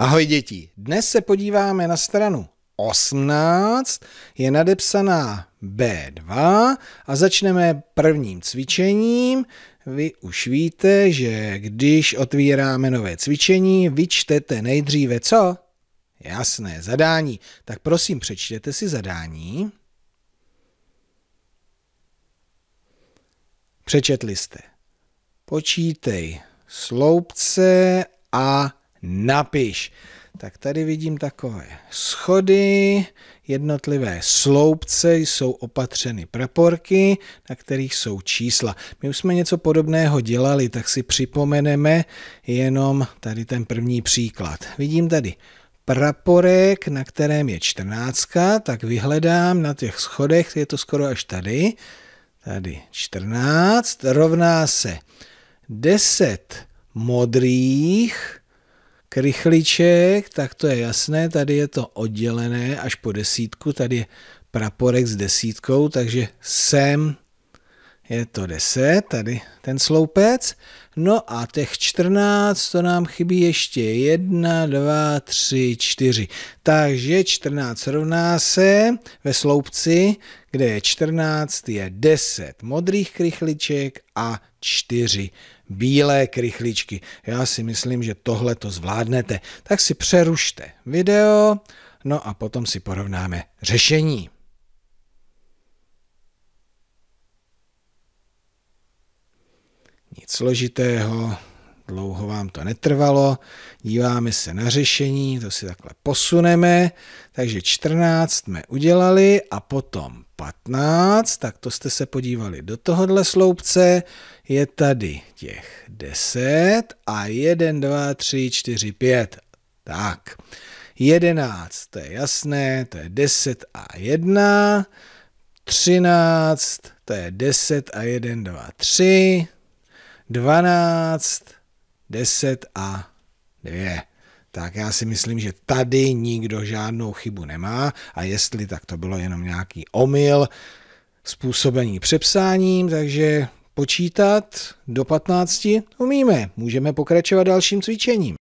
Ahoj děti, dnes se podíváme na stranu 18, je nadepsaná B2 a začneme prvním cvičením. Vy už víte, že když otvíráme nové cvičení, vyčtete nejdříve co? Jasné, zadání. Tak prosím, přečtěte si zadání. Přečetli jste. Počítej sloupce a napiš. Tak tady vidím takové schody, jednotlivé sloupce jsou opatřeny praporky, na kterých jsou čísla. My už jsme něco podobného dělali, tak si připomeneme jenom tady ten první příklad. Vidím tady praporek, na kterém je čtrnáctka, tak vyhledám na těch schodech, je to skoro až tady, tady 14, rovná se 10 modrých, Krychliček, tak to je jasné, tady je to oddělené až po desítku, tady je praporek s desítkou, takže sem je to 10, tady ten sloupec. No a těch 14, to nám chybí ještě 1, 2, 3, 4. Takže 14 rovná se ve sloupci, kde je 14, je 10 modrých krychliček a 4 bílé krychličky. Já si myslím, že tohle to zvládnete. Tak si přerušte video, no a potom si porovnáme řešení. Nic složitého, dlouho vám to netrvalo. Díváme se na řešení, to si takhle posuneme. Takže 14 jsme udělali a potom 15, tak to jste se podívali do tohohle sloupce. Je tady těch 10 a 1, 2, 3, 4, 5. Tak, 11, to je jasné, to je 10 a 1. 13, to je 10 a 1, 2, 3. 12, 10 a 2. Tak já si myslím, že tady nikdo žádnou chybu nemá a jestli tak to bylo jenom nějaký omyl způsobený přepsáním, takže počítat do 15 umíme. Můžeme pokračovat dalším cvičením.